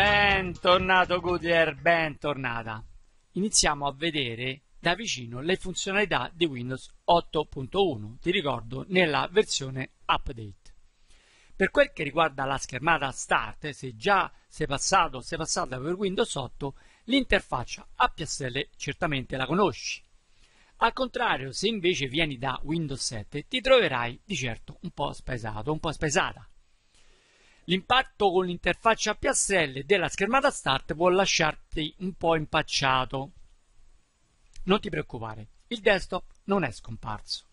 Bentornato Goodyear, bentornata. Iniziamo a vedere da vicino le funzionalità di Windows 8.1, ti ricordo nella versione update. Per quel che riguarda la schermata Start, se già sei passato, sei passata per Windows 8, l'interfaccia a piastrelle certamente la conosci. Al contrario, se invece vieni da Windows 7, ti troverai di certo un po' spesato, un po' spesata. L'impatto con l'interfaccia a piastrelle della schermata start può lasciarti un po' impacciato. Non ti preoccupare, il desktop non è scomparso.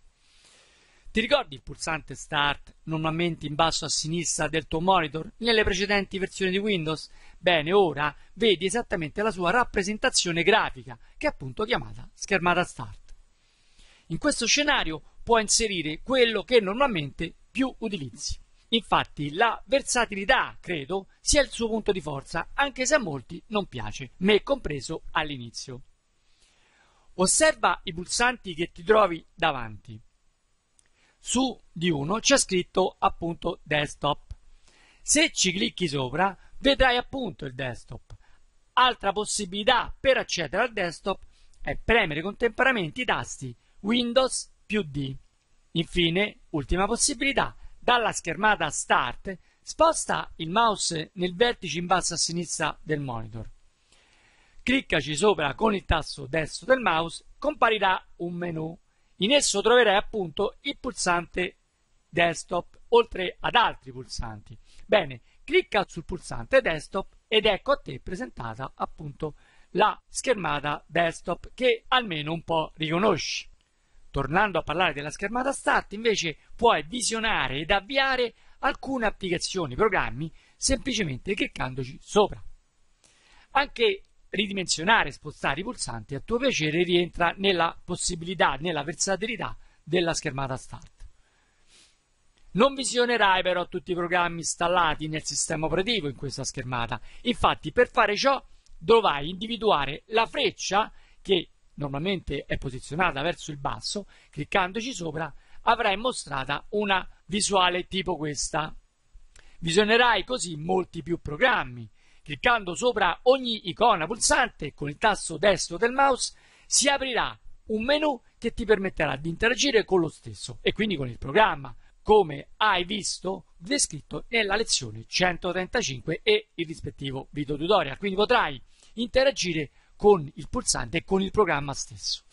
Ti ricordi il pulsante Start normalmente in basso a sinistra del tuo monitor nelle precedenti versioni di Windows? Bene, ora vedi esattamente la sua rappresentazione grafica, che è appunto chiamata schermata Start. In questo scenario puoi inserire quello che normalmente più utilizzi. Infatti la versatilità, credo, sia il suo punto di forza, anche se a molti non piace, me compreso all'inizio. Osserva i pulsanti che ti trovi davanti. Su di uno c'è scritto appunto desktop. Se ci clicchi sopra vedrai appunto il desktop. Altra possibilità per accedere al desktop è premere contemporaneamente i tasti Windows più D. Infine, ultima possibilità, dalla schermata Start, sposta il mouse nel vertice in basso a sinistra del monitor. Cliccaci sopra con il tasto destro del mouse, comparirà un menu. In esso troverai appunto il pulsante desktop, oltre ad altri pulsanti. Bene, clicca sul pulsante desktop ed ecco a te presentata appunto la schermata desktop che almeno un po' riconosci tornando a parlare della schermata start, invece puoi visionare ed avviare alcune applicazioni, programmi, semplicemente cliccandoci sopra. Anche ridimensionare e spostare i pulsanti a tuo piacere rientra nella possibilità, nella versatilità della schermata start. Non visionerai però tutti i programmi installati nel sistema operativo in questa schermata. Infatti, per fare ciò dovrai individuare la freccia che normalmente è posizionata verso il basso, cliccandoci sopra avrai mostrata una visuale tipo questa. Visionerai così molti più programmi. Cliccando sopra ogni icona pulsante con il tasto destro del mouse si aprirà un menu che ti permetterà di interagire con lo stesso e quindi con il programma, come hai visto descritto nella lezione 135 e il rispettivo video tutorial. Quindi potrai interagire con il pulsante e con il programma stesso.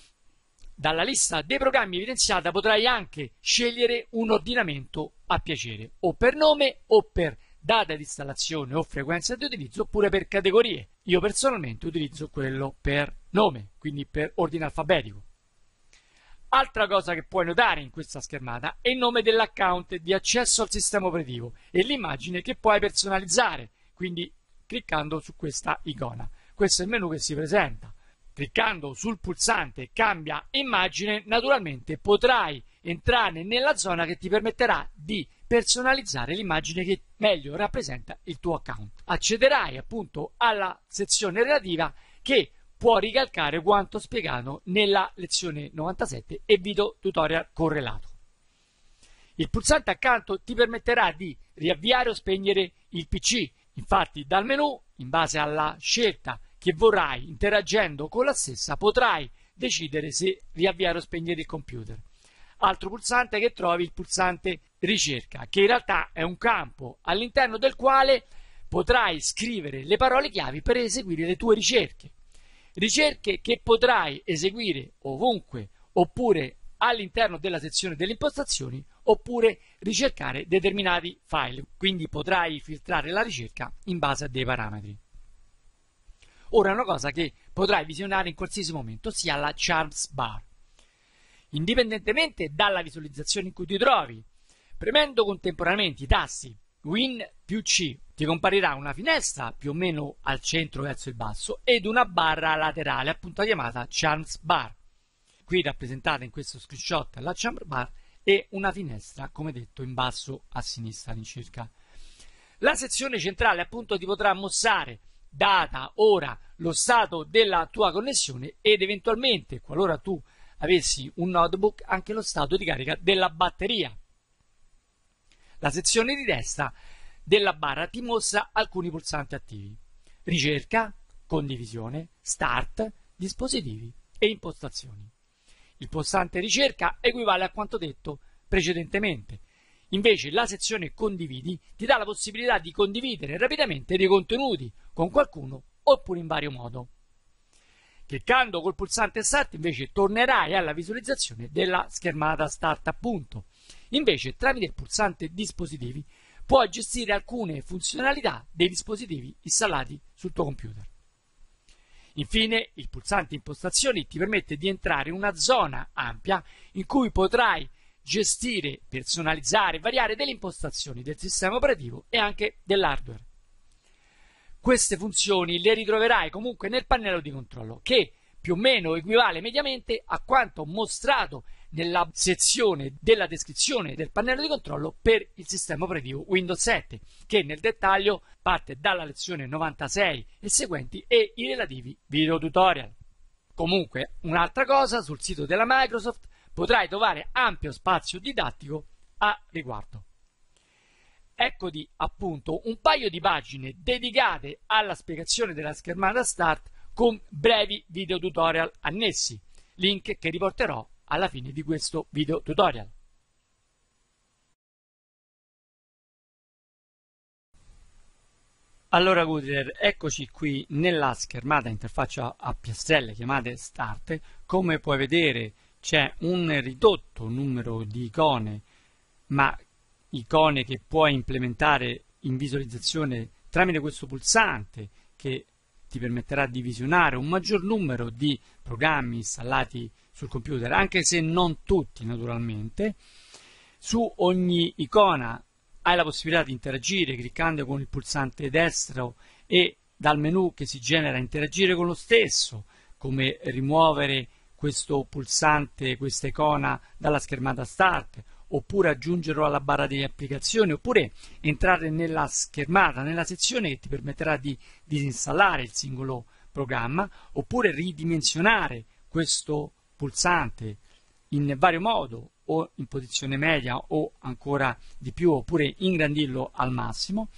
Dalla lista dei programmi evidenziata potrai anche scegliere un ordinamento a piacere, o per nome o per data di installazione o frequenza di utilizzo oppure per categorie. Io personalmente utilizzo quello per nome, quindi per ordine alfabetico. Altra cosa che puoi notare in questa schermata è il nome dell'account di accesso al sistema operativo e l'immagine che puoi personalizzare, quindi cliccando su questa icona questo è il menu che si presenta. Cliccando sul pulsante cambia immagine, naturalmente potrai entrare nella zona che ti permetterà di personalizzare l'immagine che meglio rappresenta il tuo account. Accederai appunto alla sezione relativa che può ricalcare quanto spiegato nella lezione 97 e video tutorial correlato. Il pulsante accanto ti permetterà di riavviare o spegnere il PC. Infatti dal menu in base alla scelta che vorrai interagendo con la stessa, potrai decidere se riavviare o spegnere il computer. Altro pulsante che trovi il pulsante ricerca, che in realtà è un campo all'interno del quale potrai scrivere le parole chiavi per eseguire le tue ricerche. Ricerche che potrai eseguire ovunque, oppure all'interno della sezione delle impostazioni, oppure ricercare determinati file, quindi potrai filtrare la ricerca in base a dei parametri. Ora una cosa che potrai visionare in qualsiasi momento, sia la charts bar. Indipendentemente dalla visualizzazione in cui ti trovi, premendo contemporaneamente i tasti Win più C ti comparirà una finestra più o meno al centro verso il basso ed una barra laterale appunto chiamata charts bar qui rappresentata in questo screenshot la chamber bar e una finestra, come detto, in basso a sinistra all'incirca. La sezione centrale appunto ti potrà mostrare data, ora, lo stato della tua connessione ed eventualmente, qualora tu avessi un notebook, anche lo stato di carica della batteria. La sezione di destra della barra ti mostra alcuni pulsanti attivi. Ricerca, condivisione, start, dispositivi e impostazioni il pulsante ricerca equivale a quanto detto precedentemente. Invece la sezione condividi ti dà la possibilità di condividere rapidamente dei contenuti con qualcuno oppure in vario modo. Cliccando col pulsante Start invece tornerai alla visualizzazione della schermata Start appunto. Invece tramite il pulsante Dispositivi puoi gestire alcune funzionalità dei dispositivi installati sul tuo computer. Infine, il pulsante impostazioni ti permette di entrare in una zona ampia in cui potrai gestire, personalizzare, variare delle impostazioni del sistema operativo e anche dell'hardware. Queste funzioni le ritroverai comunque nel pannello di controllo che più o meno equivale mediamente a quanto mostrato nella sezione della descrizione del pannello di controllo per il sistema operativo Windows 7, che nel dettaglio parte dalla lezione 96 e seguenti e i relativi video tutorial. Comunque, un'altra cosa, sul sito della Microsoft potrai trovare ampio spazio didattico a riguardo. Eccoti appunto un paio di pagine dedicate alla spiegazione della schermata Start con brevi video tutorial annessi, link che riporterò alla fine di questo video tutorial. Allora Guter, eccoci qui nella schermata interfaccia a piastrelle chiamate Start. Come puoi vedere c'è un ridotto numero di icone, ma icone che puoi implementare in visualizzazione tramite questo pulsante che ti permetterà di visionare un maggior numero di programmi installati sul computer, anche se non tutti naturalmente. Su ogni icona hai la possibilità di interagire cliccando con il pulsante destro e dal menu che si genera interagire con lo stesso, come rimuovere questo pulsante, questa icona dalla schermata start, oppure aggiungerlo alla barra delle applicazioni, oppure entrare nella schermata, nella sezione che ti permetterà di disinstallare il singolo programma, oppure ridimensionare questo pulsante in vario modo o in posizione media o ancora di più oppure ingrandirlo al massimo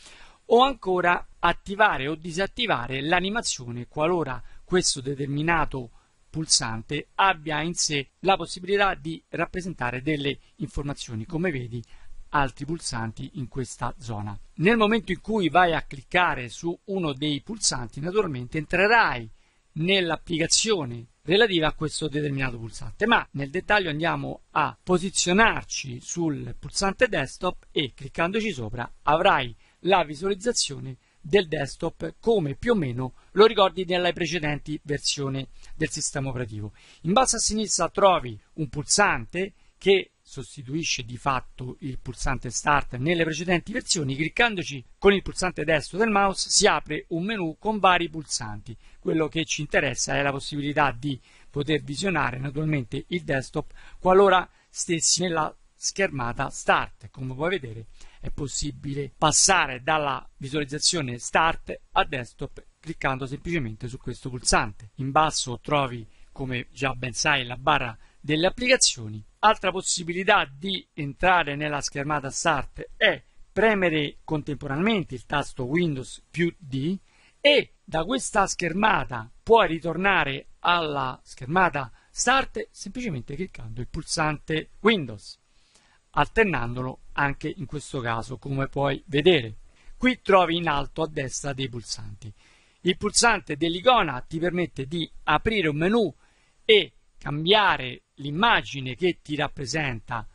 o ancora attivare o disattivare l'animazione qualora questo determinato pulsante abbia in sé la possibilità di rappresentare delle informazioni come vedi altri pulsanti in questa zona. Nel momento in cui vai a cliccare su uno dei pulsanti naturalmente entrerai nell'applicazione relativa a questo determinato pulsante ma nel dettaglio andiamo a posizionarci sul pulsante desktop e cliccandoci sopra avrai la visualizzazione del desktop come più o meno lo ricordi nelle precedenti versioni del sistema operativo in basso a sinistra trovi un pulsante che sostituisce di fatto il pulsante Start nelle precedenti versioni, cliccandoci con il pulsante destro del mouse si apre un menu con vari pulsanti. Quello che ci interessa è la possibilità di poter visionare naturalmente il desktop qualora stessi nella schermata Start. Come puoi vedere è possibile passare dalla visualizzazione Start a desktop cliccando semplicemente su questo pulsante. In basso trovi, come già ben sai, la barra delle applicazioni Altra possibilità di entrare nella schermata Start è premere contemporaneamente il tasto Windows più D e da questa schermata puoi ritornare alla schermata Start semplicemente cliccando il pulsante Windows, alternandolo anche in questo caso come puoi vedere. Qui trovi in alto a destra dei pulsanti. Il pulsante dell'icona ti permette di aprire un menu e cambiare l'immagine che ti rappresenta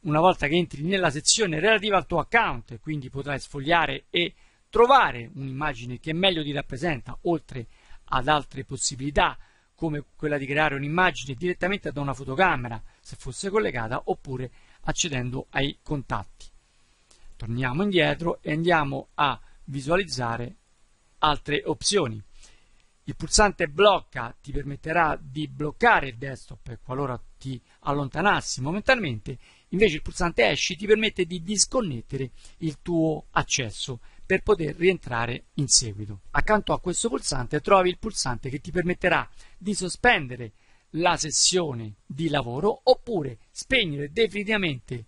una volta che entri nella sezione relativa al tuo account, quindi potrai sfogliare e trovare un'immagine che meglio ti rappresenta, oltre ad altre possibilità come quella di creare un'immagine direttamente da una fotocamera, se fosse collegata, oppure accedendo ai contatti. Torniamo indietro e andiamo a visualizzare altre opzioni. Il pulsante blocca ti permetterà di bloccare il desktop qualora ti allontanassi momentaneamente, invece il pulsante esci ti permette di disconnettere il tuo accesso per poter rientrare in seguito. Accanto a questo pulsante trovi il pulsante che ti permetterà di sospendere la sessione di lavoro oppure spegnere definitivamente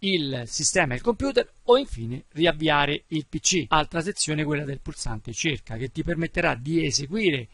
il sistema e il computer o infine riavviare il PC. Altra sezione è quella del pulsante cerca che ti permetterà di eseguire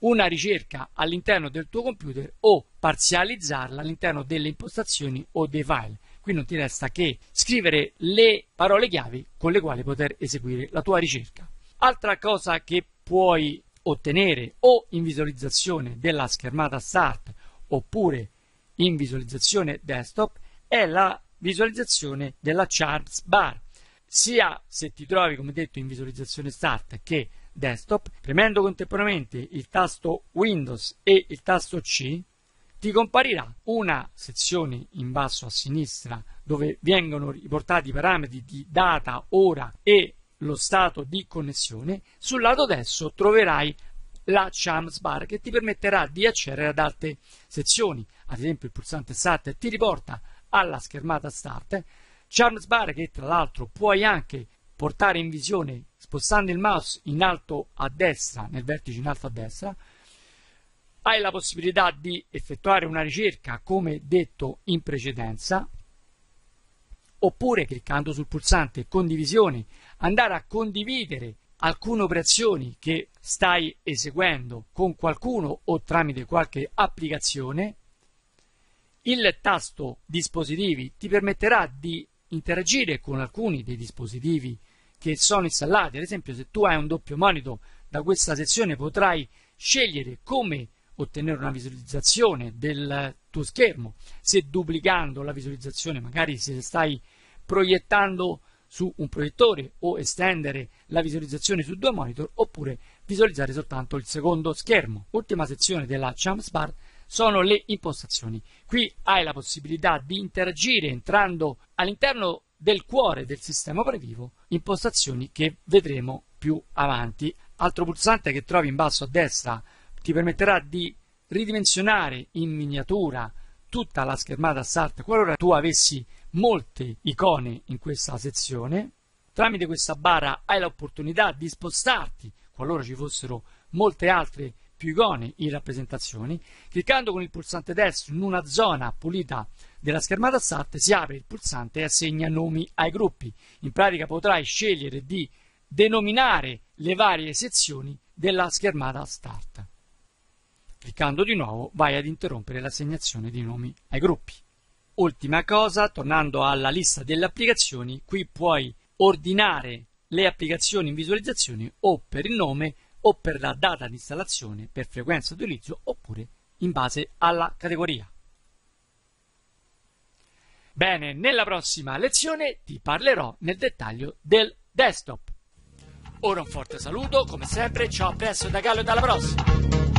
una ricerca all'interno del tuo computer o parzializzarla all'interno delle impostazioni o dei file. Qui non ti resta che scrivere le parole chiave con le quali poter eseguire la tua ricerca. Altra cosa che puoi ottenere o in visualizzazione della schermata start oppure in visualizzazione desktop è la visualizzazione della charts bar, sia se ti trovi, come detto, in visualizzazione start che desktop, premendo contemporaneamente il tasto Windows e il tasto C, ti comparirà una sezione in basso a sinistra dove vengono riportati i parametri di data, ora e lo stato di connessione. Sul lato destro troverai la Chams Bar che ti permetterà di accedere ad altre sezioni. Ad esempio il pulsante SAT ti riporta alla schermata start. Charms bar che tra l'altro puoi anche portare in visione spostando il mouse in alto a destra, nel vertice in alto a destra. Hai la possibilità di effettuare una ricerca come detto in precedenza oppure cliccando sul pulsante condivisione andare a condividere alcune operazioni che stai eseguendo con qualcuno o tramite qualche applicazione il tasto dispositivi ti permetterà di interagire con alcuni dei dispositivi che sono installati. Ad esempio, se tu hai un doppio monitor, da questa sezione potrai scegliere come ottenere una visualizzazione del tuo schermo, se duplicando la visualizzazione, magari se stai proiettando su un proiettore o estendere la visualizzazione su due monitor oppure visualizzare soltanto il secondo schermo. Ultima sezione della Champs Bar sono le impostazioni. Qui hai la possibilità di interagire entrando all'interno del cuore del sistema operativo, impostazioni che vedremo più avanti. Altro pulsante che trovi in basso a destra ti permetterà di ridimensionare in miniatura tutta la schermata start qualora tu avessi molte icone in questa sezione. Tramite questa barra hai l'opportunità di spostarti qualora ci fossero molte altre più icone in rappresentazioni, cliccando con il pulsante destro in una zona pulita della schermata start si apre il pulsante e assegna nomi ai gruppi. In pratica potrai scegliere di denominare le varie sezioni della schermata Start. Cliccando di nuovo vai ad interrompere l'assegnazione di nomi ai gruppi. Ultima cosa, tornando alla lista delle applicazioni, qui puoi ordinare le applicazioni in visualizzazione o per il nome o per la data di installazione per frequenza di utilizzo oppure in base alla categoria. Bene, nella prossima lezione ti parlerò nel dettaglio del desktop. Ora un forte saluto, come sempre, ciao presto da Gallo e dalla prossima!